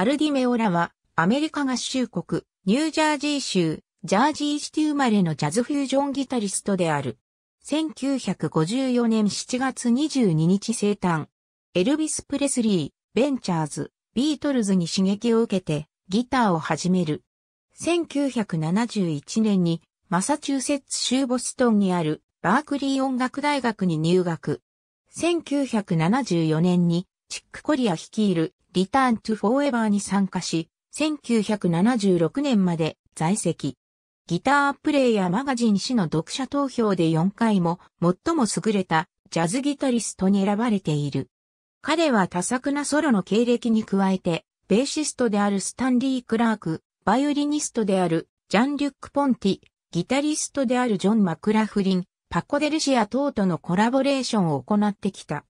アルディメオラは、アメリカ合衆国、ニュージャージー州、ジャージーシティ生まれのジャズフュージョンギタリストである。1954年7月22日生誕。エルビス・プレスリー、ベンチャーズ、ビートルズに刺激を受けて、ギターを始める。1971年に、マサチューセッツ州ボストンにある、バークリー音楽大学に入学。1974年に、チックコリア率いるリターントゥフォーエバーに参加し、1976年まで在籍。ギタープレイヤーマガジン誌の読者投票で4回も最も優れたジャズギタリストに選ばれている。彼は多作なソロの経歴に加えて、ベーシストであるスタンリー・クラーク、バイオリニストであるジャン・リュック・ポンティ、ギタリストであるジョン・マクラフリン、パコ・デルシア等とのコラボレーションを行ってきた。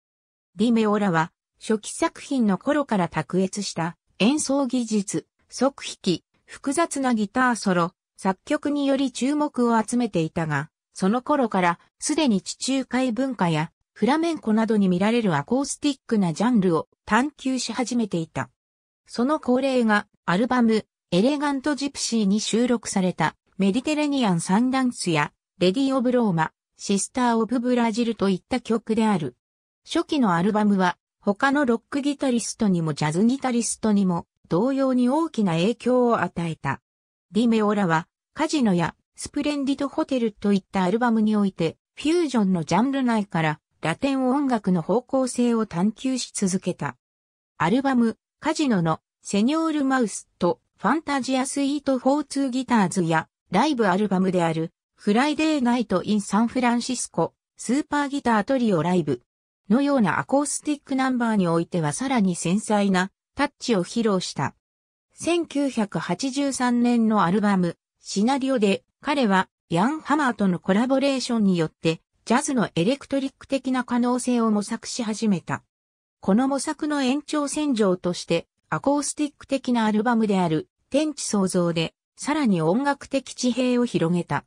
デメオラは初期作品の頃から卓越した演奏技術、即弾き、複雑なギターソロ、作曲により注目を集めていたが、その頃からすでに地中海文化やフラメンコなどに見られるアコースティックなジャンルを探求し始めていた。その恒例がアルバムエレガントジプシーに収録されたメディテレニアンサンダンスやレディオブローマ、シスターオブブラジルといった曲である。初期のアルバムは他のロックギタリストにもジャズギタリストにも同様に大きな影響を与えた。ディメオラはカジノやスプレンディドホテルといったアルバムにおいてフュージョンのジャンル内からラテン音楽の方向性を探求し続けた。アルバムカジノのセニョールマウスとファンタジアスイートフォーツーギターズやライブアルバムであるフライデーナイトインサンフランシスコスーパーギタートリオライブのようなアコースティックナンバーにおいてはさらに繊細なタッチを披露した。1983年のアルバム、シナリオで彼はヤン・ハマーとのコラボレーションによってジャズのエレクトリック的な可能性を模索し始めた。この模索の延長線上としてアコースティック的なアルバムである天地創造でさらに音楽的地平を広げた。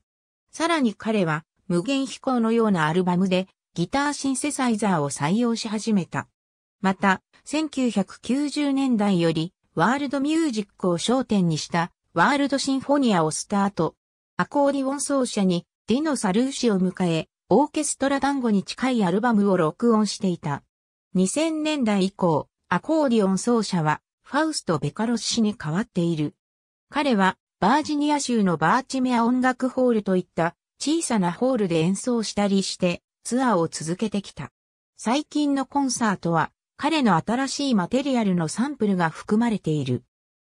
さらに彼は無限飛行のようなアルバムでギターシンセサイザーを採用し始めた。また、1990年代より、ワールドミュージックを焦点にした、ワールドシンフォニアをスタート。アコーディオン奏者に、ディノ・サルーシを迎え、オーケストラ団子に近いアルバムを録音していた。2000年代以降、アコーディオン奏者は、ファウスト・ベカロス氏に変わっている。彼は、バージニア州のバーチメア音楽ホールといった小さなホールで演奏したりして、ツアーを続けてきた。最近のコンサートは、彼の新しいマテリアルのサンプルが含まれている。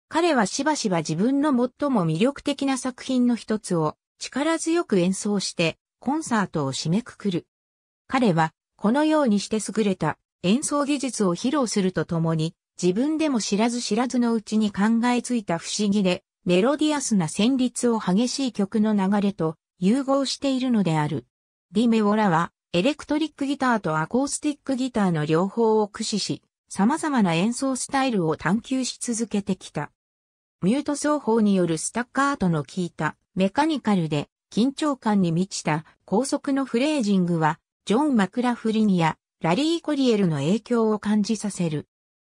彼はしばしば自分の最も魅力的な作品の一つを力強く演奏してコンサートを締めくくる。彼はこのようにして優れた演奏技術を披露するとともに自分でも知らず知らずのうちに考えついた不思議でメロディアスな旋律を激しい曲の流れと融合しているのである。ディメオラはエレクトリックギターとアコースティックギターの両方を駆使し、様々な演奏スタイルを探求し続けてきた。ミュート奏法によるスタッカートの効いたメカニカルで緊張感に満ちた高速のフレージングは、ジョン・マクラフリニやラリー・コリエルの影響を感じさせる。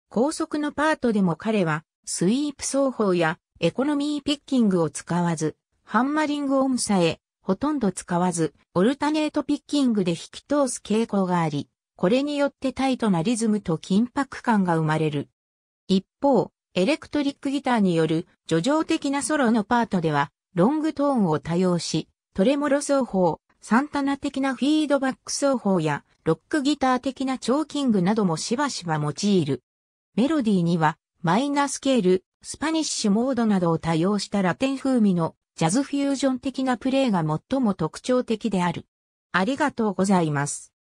高速のパートでも彼は、スイープ奏法やエコノミーピッキングを使わず、ハンマリング音さえほとんど使わず、オルタネートピッキングで引き通す傾向があり、これによってタイトなリズムと緊迫感が生まれる。一方、エレクトリックギターによる叙情的なソロのパートでは、ロングトーンを多用し、トレモロ奏法、サンタナ的なフィードバック奏法や、ロックギター的なチョーキングなどもしばしば用いる。メロディーには、マイナースケール、スパニッシュモードなどを多用したラテン風味のジャズフュージョン的なプレーが最も特徴的である。ありがとうございます。